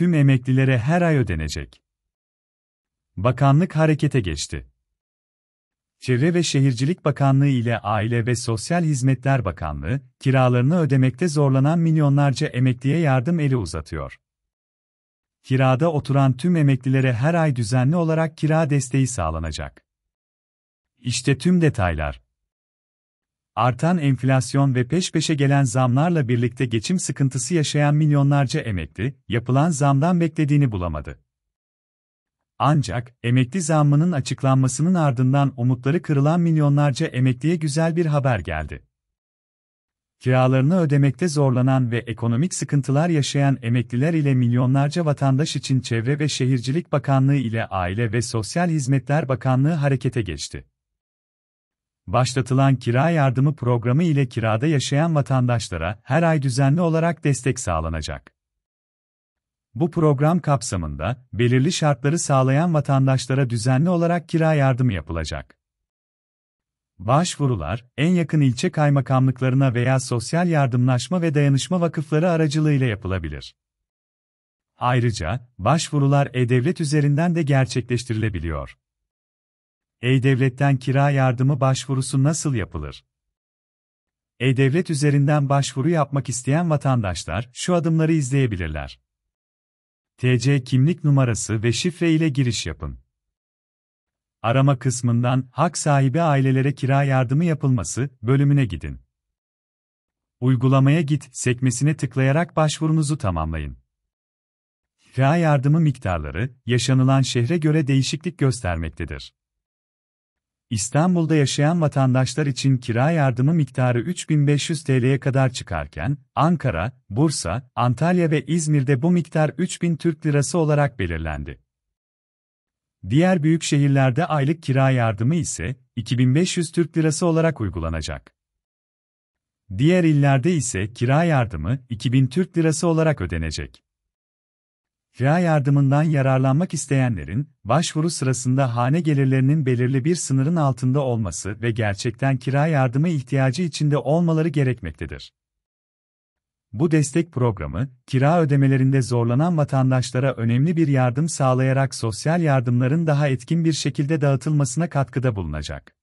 tüm emeklilere her ay ödenecek. Bakanlık harekete geçti. Çevre ve Şehircilik Bakanlığı ile Aile ve Sosyal Hizmetler Bakanlığı, kiralarını ödemekte zorlanan milyonlarca emekliye yardım eli uzatıyor. Kirada oturan tüm emeklilere her ay düzenli olarak kira desteği sağlanacak. İşte tüm detaylar artan enflasyon ve peş peşe gelen zamlarla birlikte geçim sıkıntısı yaşayan milyonlarca emekli, yapılan zamdan beklediğini bulamadı. Ancak, emekli zammının açıklanmasının ardından umutları kırılan milyonlarca emekliye güzel bir haber geldi. Kiralarını ödemekte zorlanan ve ekonomik sıkıntılar yaşayan emekliler ile milyonlarca vatandaş için Çevre ve Şehircilik Bakanlığı ile Aile ve Sosyal Hizmetler Bakanlığı harekete geçti başlatılan kira yardımı programı ile kirada yaşayan vatandaşlara her ay düzenli olarak destek sağlanacak. Bu program kapsamında belirli şartları sağlayan vatandaşlara düzenli olarak kira yardımı yapılacak. Başvurular en yakın ilçe kaymakamlıklarına veya sosyal yardımlaşma ve dayanışma vakıfları aracılığıyla yapılabilir. Ayrıca başvurular e-devlet üzerinden de gerçekleştirilebiliyor. E-Devlet'ten kira yardımı başvurusu nasıl yapılır? E-Devlet üzerinden başvuru yapmak isteyen vatandaşlar şu adımları izleyebilirler. TC kimlik numarası ve şifre ile giriş yapın. Arama kısmından Hak sahibi ailelere kira yardımı yapılması bölümüne gidin. Uygulamaya git sekmesine tıklayarak başvurunuzu tamamlayın. Kira yardımı miktarları yaşanılan şehre göre değişiklik göstermektedir. İstanbul'da yaşayan vatandaşlar için kira yardımı miktarı 3500 TL'ye kadar çıkarken, Ankara, Bursa, Antalya ve İzmir'de bu miktar 3000 Türk Lirası olarak belirlendi. Diğer büyük şehirlerde aylık kira yardımı ise 2500 Türk Lirası olarak uygulanacak. Diğer illerde ise kira yardımı 2000 Türk Lirası olarak ödenecek. Kira yardımından yararlanmak isteyenlerin, başvuru sırasında hane gelirlerinin belirli bir sınırın altında olması ve gerçekten kira yardımı ihtiyacı içinde olmaları gerekmektedir. Bu destek programı, kira ödemelerinde zorlanan vatandaşlara önemli bir yardım sağlayarak sosyal yardımların daha etkin bir şekilde dağıtılmasına katkıda bulunacak.